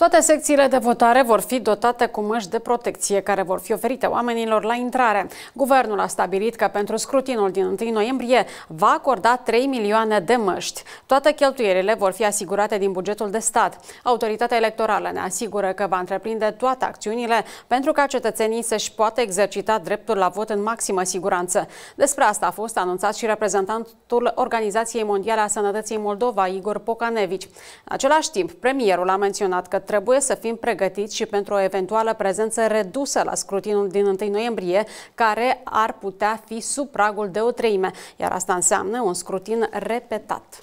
Toate secțiile de votare vor fi dotate cu măști de protecție care vor fi oferite oamenilor la intrare. Guvernul a stabilit că pentru scrutinul din 1 noiembrie va acorda 3 milioane de măști. Toate cheltuielile vor fi asigurate din bugetul de stat. Autoritatea electorală ne asigură că va întreprinde toate acțiunile pentru ca cetățenii să-și poată exercita dreptul la vot în maximă siguranță. Despre asta a fost anunțat și reprezentantul Organizației Mondiale a Sănătății Moldova, Igor Pocanevici. În același timp, premierul a menționat că trebuie să fim pregătiți și pentru o eventuală prezență redusă la scrutinul din 1 noiembrie, care ar putea fi sub pragul de o treime, iar asta înseamnă un scrutin repetat.